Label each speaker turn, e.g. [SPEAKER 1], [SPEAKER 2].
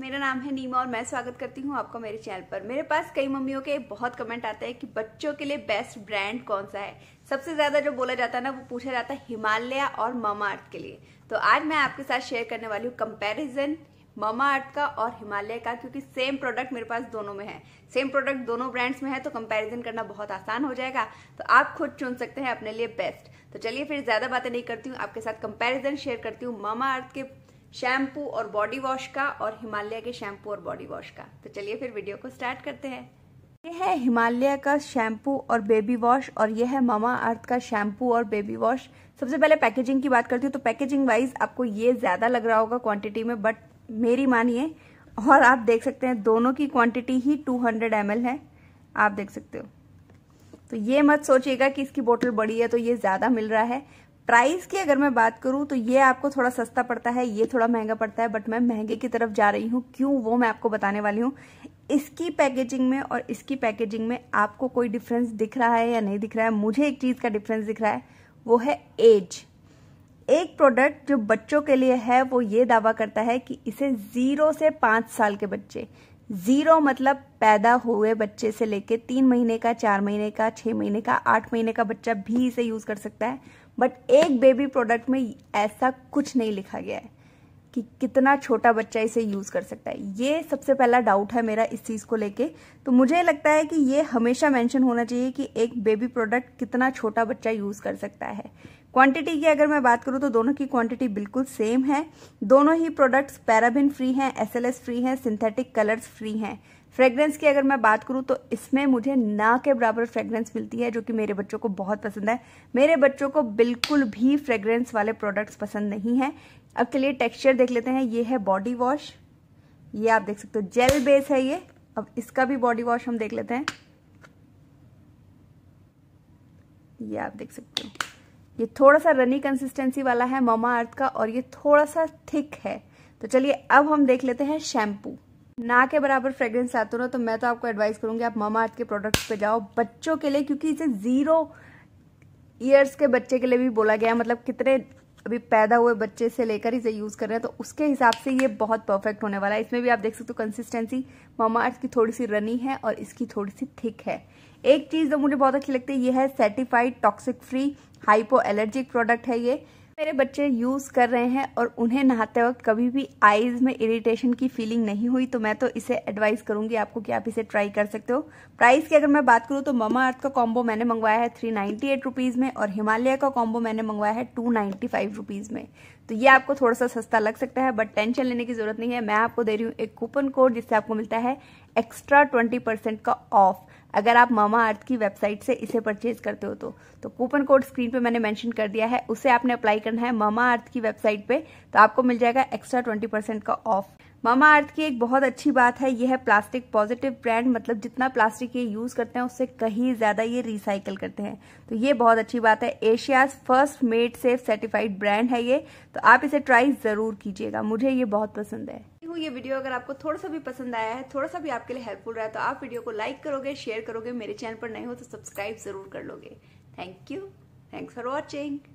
[SPEAKER 1] मेरा नाम है नीमा और मैं स्वागत करती हूँ आपका मेरे चैनल पर मेरे पास कई मम्मियों के बहुत कमेंट आते हैं कि बच्चों के लिए बेस्ट ब्रांड कौन सा है सबसे ज़्यादा जो बोला जाता है ना वो पूछा जाता है हिमालय और मामा अर्थ के लिए तो आज मैं आपके साथ शेयर करने वाली हूँ कंपेरिजन मामा अर्थ का और हिमालय का क्योंकि सेम प्रोडक्ट मेरे पास दोनों में है सेम प्रोडक्ट दोनों ब्रांड्स में है तो कंपेरिजन करना बहुत आसान हो जाएगा तो आप खुद चुन सकते हैं अपने लिए बेस्ट तो चलिए फिर ज़्यादा बातें नहीं करती हूँ आपके साथ कंपेरिजन शेयर करती हूँ मामा अर्थ के शैम्पू और बॉडी वॉश का और हिमालय के शैम्पू और बॉडी वॉश का तो चलिए फिर वीडियो को स्टार्ट करते हैं ये है हिमालय का शैम्पू और बेबी वॉश और यह है मामा अर्थ का शैम्पू और बेबी वॉश सबसे पहले पैकेजिंग की बात करती हूँ तो पैकेजिंग वाइज आपको ये ज़्यादा लग रहा होगा क्वांटिटी में बट मेरी मानिए और आप देख सकते हैं दोनों की क्वांटिटी ही 200 हंड्रेड है आप देख सकते हो तो ये मत सोचिएगा कि इसकी बोतल बड़ी है तो ये ज़्यादा मिल रहा है प्राइस की अगर मैं बात करूं तो ये आपको थोड़ा सस्ता पड़ता है ये थोड़ा महंगा पड़ता है बट मैं महंगे की तरफ जा रही हूं क्यों वो मैं आपको बताने वाली हूं इसकी पैकेजिंग में और इसकी पैकेजिंग में आपको कोई डिफरेंस दिख रहा है या नहीं दिख रहा है मुझे एक चीज़ का डिफरेंस दिख रहा है वो है एज एक प्रोडक्ट जो बच्चों के लिए है वो ये दावा करता है कि इसे जीरो से पांच साल के बच्चे ज़ीरो मतलब पैदा हुए बच्चे से लेके तीन महीने का चार महीने का छह महीने का आठ महीने का बच्चा भी इसे यूज़ कर सकता है बट एक बेबी प्रोडक्ट में ऐसा कुछ नहीं लिखा गया है कि कितना छोटा बच्चा इसे यूज़ कर सकता है ये सबसे पहला डाउट है मेरा इस चीज़ को लेके तो मुझे लगता है कि ये हमेशा मेंशन होना चाहिए कि एक बेबी प्रोडक्ट कितना छोटा बच्चा यूज़ कर सकता है क्वांटिटी की अगर मैं बात करूँ तो दोनों की क्वांटिटी बिल्कुल सेम है दोनों ही प्रोडक्ट्स पैराबिन फ्री हैं एसएलएस फ्री हैं सिंथेटिक कलर्स फ्री हैं फ्रेग्रेंस की अगर मैं बात करूँ तो इसमें मुझे ना के बराबर फ्रेग्रेंस मिलती है जो कि मेरे बच्चों को बहुत पसंद है मेरे बच्चों को बिल्कुल भी फ्रेग्रेंस वाले प्रोडक्ट्स पसंद नहीं है अब चलिए टेक्सचर देख लेते हैं ये है बॉडी वॉश ये आप देख सकते हो जेल बेस है ये अब इसका भी बॉडी वॉश हम देख लेते हैं ये आप देख सकते हो ये थोड़ा सा रनी कंसिस्टेंसी वाला है ममा अर्थ का और ये थोड़ा सा थिक है तो चलिए अब हम देख लेते हैं शैम्पू ना के बराबर फ्रेग्रेंस आते हो तो मैं तो आपको एडवाइस करूंगी आप ममा अर्थ के प्रोडक्ट पे जाओ बच्चों के लिए क्योंकि इसे जीरो ईयर्स के बच्चे के लिए भी बोला गया मतलब कितने अभी पैदा हुए बच्चे से लेकर इसे यूज़ कर रहे हैं तो उसके हिसाब से ये बहुत परफेक्ट होने वाला है इसमें भी आप देख सकते हो कंसिस्टेंसी मामा की थोड़ी सी रनी है और इसकी थोड़ी सी थिक है एक चीज़ जो मुझे बहुत अच्छी लगती है ये है certified toxic free hypo allergic product है ये मेरे बच्चे यूज़ कर रहे हैं और उन्हें नहाते वक्त कभी भी आईज में इरिटेशन की फीलिंग नहीं हुई तो मैं तो इसे एडवाइस करूंगी आपको कि आप इसे ट्राई कर सकते हो प्राइस की अगर मैं बात करूं तो ममा अर्थ का कॉम्बो मैंने मंगवाया है थ्री नाइन्टी एट रुपीज़ में और हिमालय का कॉम्बो मैंने मंगवाया है टू नाइन्टी फाइव रुपीज़ में तो ये आपको थोड़ा सा सस्ता लग सकता है बट टेंशन लेने की जरूरत नहीं है मैं आपको दे रही हूँ एक कूपन कोड जिससे आपको मिलता है एक्स्ट्रा ट्वेंटी परसेंट का ऑफ अगर आप मामा अर्थ की वेबसाइट से इसे परचेज करते हो तो तो कूपन कोड स्क्रीन पे मैंने मेंशन कर दिया है उसे आपने अप्लाई करना है मामा अर्थ की वेबसाइट पे तो आपको मिल जाएगा एक्स्ट्रा ट्वेंटी परसेंट का ऑफ मामा अर्थ की एक बहुत अच्छी बात है यह है प्लास्टिक पॉजिटिव ब्रांड मतलब जितना प्लास्टिक ये यूज करते हैं उससे कहीं ज्यादा ये रिसाइकल करते हैं तो ये बहुत अच्छी बात है Asia's first made safe certified brand है ये तो आप इसे ट्राई जरूर कीजिएगा मुझे ये बहुत पसंद है हूँ ये वीडियो अगर आपको थोड़ा सा भी पसंद आया है थोड़ा सा भी आपके लिए हेल्पफुल रहा है तो आप वीडियो को लाइक करोगे शेयर करोगे मेरे चैनल पर नए हो तो सब्सक्राइब जरूर कर लोगे thank you thanks for watching